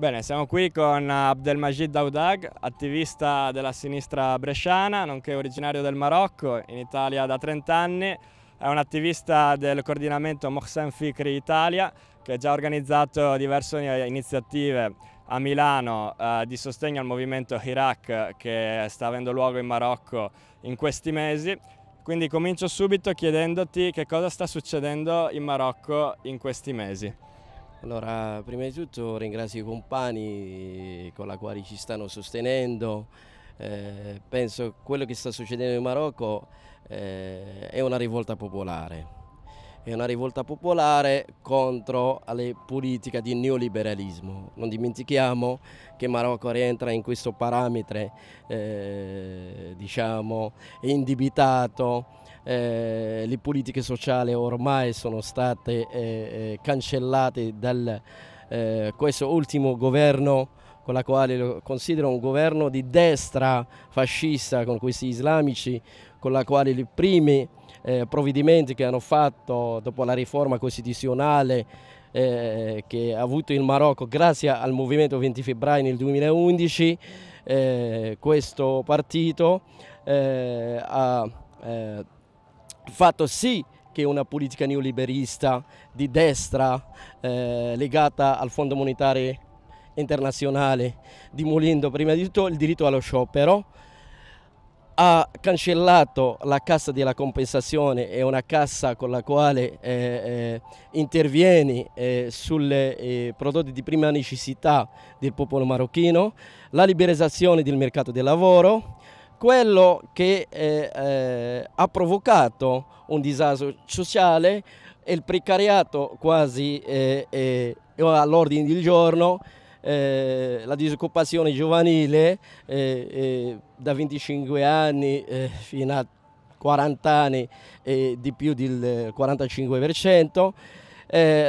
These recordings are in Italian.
Bene, siamo qui con eh, Abdelmajid Daudag, attivista della sinistra bresciana, nonché originario del Marocco, in Italia da 30 anni. È un attivista del coordinamento Mohsen Fikri Italia, che ha già organizzato diverse iniziative a Milano eh, di sostegno al movimento Hirak che sta avendo luogo in Marocco in questi mesi. Quindi comincio subito chiedendoti che cosa sta succedendo in Marocco in questi mesi. Allora, prima di tutto ringrazio i compagni con la quali ci stanno sostenendo. Eh, penso che quello che sta succedendo in Marocco eh, è una rivolta popolare è una rivolta popolare contro le politiche di neoliberalismo. Non dimentichiamo che Marocco rientra in questo parametro eh, diciamo, indebitato. Eh, le politiche sociali ormai sono state eh, eh cancellate da eh, questo ultimo governo con la quale lo considera un governo di destra fascista con questi islamici, con la quale i primi eh, provvedimenti che hanno fatto dopo la riforma costituzionale eh, che ha avuto il Marocco grazie al movimento 20 febbraio nel 2011, eh, questo partito eh, ha eh, fatto sì che una politica neoliberista di destra eh, legata al Fondo Monetario internazionale, demolendo prima di tutto il diritto allo sciopero, ha cancellato la cassa della compensazione, è una cassa con la quale eh, eh, intervieni eh, sui eh, prodotti di prima necessità del popolo marocchino, la liberalizzazione del mercato del lavoro, quello che eh, eh, ha provocato un disastro sociale e il precariato quasi è all'ordine del giorno eh, la disoccupazione giovanile eh, eh da 25 anni eh, fino a 40 anni di più del 45%,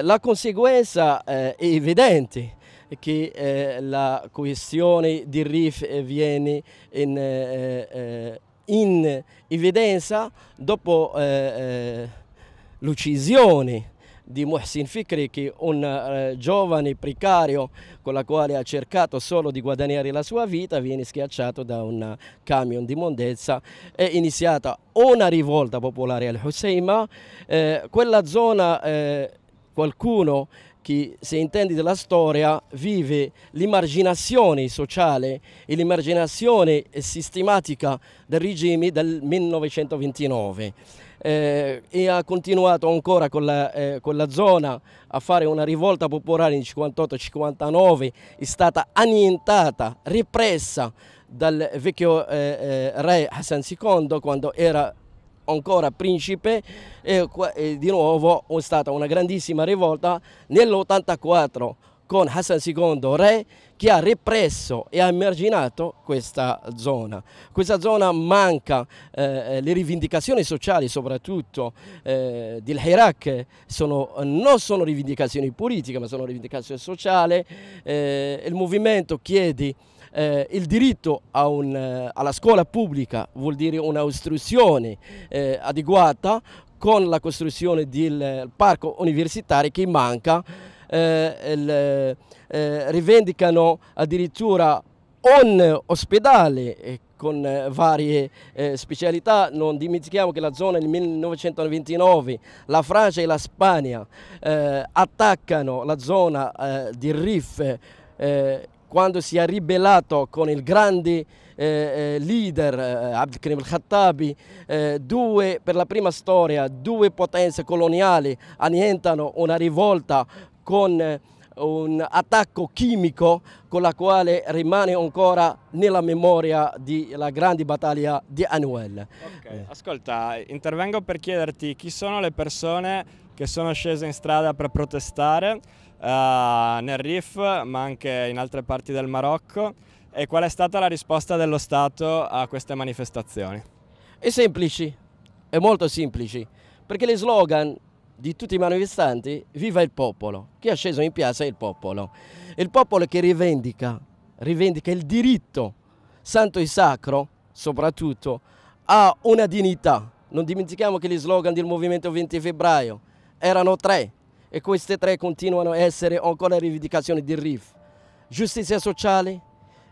la conseguenza è evidente che eh, la questione di RIF viene in, eh, in evidenza dopo eh, l'uccisione di Mohsin Fikri, che un eh, giovane precario con la quale ha cercato solo di guadagnare la sua vita, viene schiacciato da un camion di mondezza. È iniziata una rivolta popolare al Husseima. Eh, quella zona, eh, qualcuno chi, se intendi della storia, vive l'immarginazione sociale e l'immarginazione sistematica del regime del 1929. Eh, e ha continuato ancora con la, eh, con la, zona a fare una rivolta popolare nel 58-59, è stata annientata, repressa dal vecchio eh, eh re Hassan II quando era ancora principe e, e di nuovo è stata una grandissima rivolta nell'84 con Hassan II re che ha represso e ha emarginato questa zona. Questa zona manca eh, le rivendicazioni sociali soprattutto eh, dell'Iraq, non sono rivendicazioni politiche ma sono rivendicazioni sociali, eh, il movimento chiede eh, il diritto un, eh, alla scuola pubblica vuol dire un'istruzione eh, adeguata con la costruzione del parco universitario che manca, eh, il, eh, rivendicano addirittura un ospedale con varie eh, specialità, non dimentichiamo che la zona nel 1929, la Francia e la Spagna eh, attaccano la zona eh, di Rif quando si è ribellato con il grande eh, eh, leader eh, Abdelkrim al-Khattabi, eh, per la prima storia due potenze coloniali annientano una rivolta con eh, un attacco chimico con la quale rimane ancora nella memoria della grande battaglia di Anuel. Okay. Ascolta, intervengo per chiederti chi sono le persone che sono scese in strada per protestare Ah, nel Rif ma anche in altre parti del Marocco e qual è stata la risposta dello Stato a queste manifestazioni? È semplice, è molto semplice, perché lo slogan di tutti i manifestanti viva il popolo, chi è sceso in piazza è il popolo, il popolo che rivendica, rivendica il diritto santo e sacro soprattutto a una dignità. Non dimentichiamo che gli slogan del movimento 20 febbraio erano tre, e queste tre continuano a essere ancora rivendicazioni del RIF. Giustizia sociale,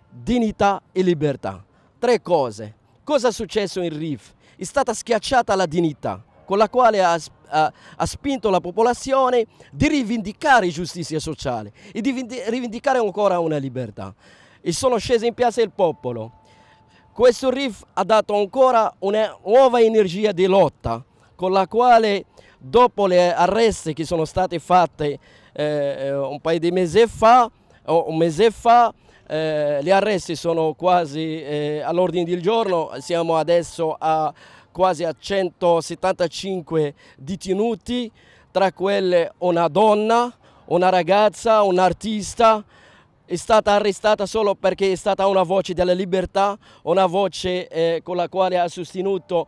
dignità e libertà. Tre cose. Cosa è successo in RIF? È stata schiacciata la dignità con la quale ha, ha, ha, spinto la popolazione di rivendicare giustizia sociale e di rivendicare ancora una libertà. E sono scese in piazza il popolo. Questo RIF ha dato ancora una nuova energia di lotta con la quale dopo le arresti che sono state fatte eh, eh un paio di mesi fa, un mese fa eh, gli arresti sono quasi eh, all'ordine del giorno, siamo adesso a quasi a 175 detenuti, tra quelle una donna, una ragazza, un artista, è stata arrestata solo perché è stata una voce della libertà, una voce eh, con la quale ha sostenuto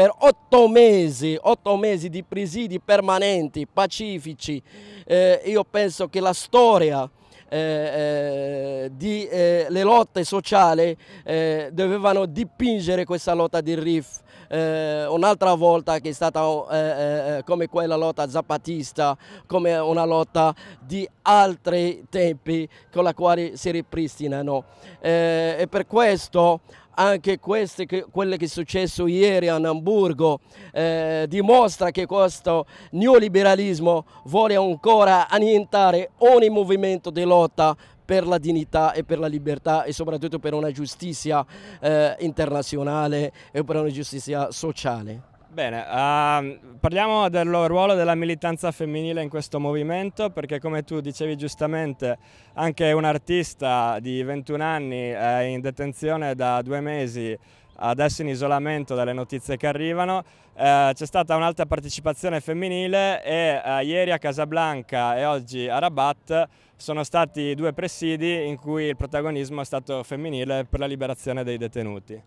per otto mesi, otto mesi di presidi permanenti, pacifici. Eh, io penso che la storia eh, delle eh, eh lotte sociali eh, dovevano dipingere questa lotta di Rif eh, un'altra volta che è stata oh, eh, eh, eh, come quella lotta zapatista, come una lotta di altri tempi con la quale si ripristinano. Eh, e per questo anche queste, quelle che è successo ieri a Hamburgo eh, dimostra che questo neoliberalismo vuole ancora annientare ogni movimento di lotta per la dignità e per la libertà e soprattutto per una giustizia eh, internazionale e per una giustizia sociale. Bene, uh, parliamo del ruolo della militanza femminile in questo movimento perché come tu dicevi giustamente anche un artista di 21 anni è in detenzione da due mesi adesso in isolamento dalle notizie che arrivano, eh, c'è stata un'alta partecipazione femminile e eh, ieri a Casablanca e oggi a Rabat sono stati due presidi in cui il protagonismo è stato femminile per la liberazione dei detenuti.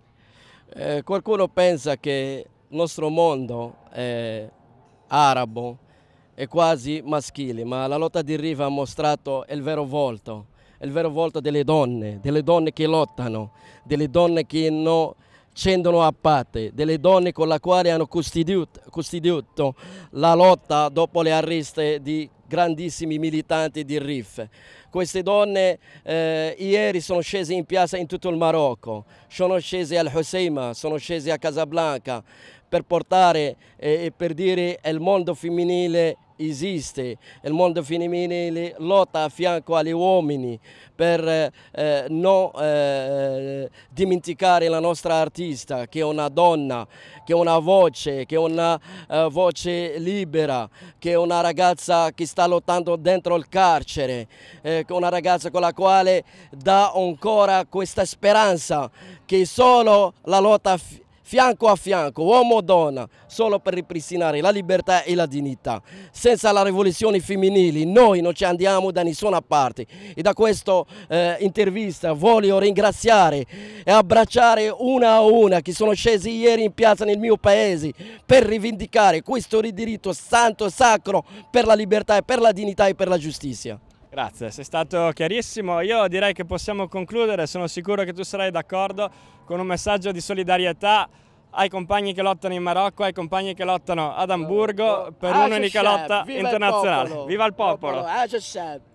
Eh, qualcuno pensa che il nostro mondo arabo è quasi maschile, ma la lotta di Riva ha mostrato il vero volto il vero volto delle donne, delle donne che lottano, delle donne che non scendono a parte, delle donne con le quali hanno costituito la lotta dopo le arreste di grandissimi militanti di RIF. Queste donne eh, ieri sono scese in piazza in tutto il Marocco, sono scese al Hoseima, sono scese a Casablanca per portare eh, e eh, per dire al mondo femminile esiste, il mondo femminile lotta a fianco agli uomini per eh, non eh, dimenticare la nostra artista che è una donna, che è una voce, che è una eh, voce libera, che è una ragazza che sta lottando dentro il carcere, eh, una ragazza con la quale dà ancora questa speranza che solo la lotta fianco a fianco, uomo-donna, o solo per ripristinare la libertà e la dignità. Senza la rivoluzione femminile noi non ci andiamo da nessuna parte e da questa eh, intervista voglio ringraziare e abbracciare una a una che sono scesi ieri in piazza nel mio paese per rivendicare questo diritto santo e sacro per la libertà e per la dignità e per la giustizia. Grazie, sei stato chiarissimo. Io direi che possiamo concludere, sono sicuro che tu sarai d'accordo con un messaggio di solidarietà ai compagni che lottano in Marocco, ai compagni che lottano ad Amburgo per un'unica ah, lotta internazionale. Viva il popolo! Viva il popolo. Ah,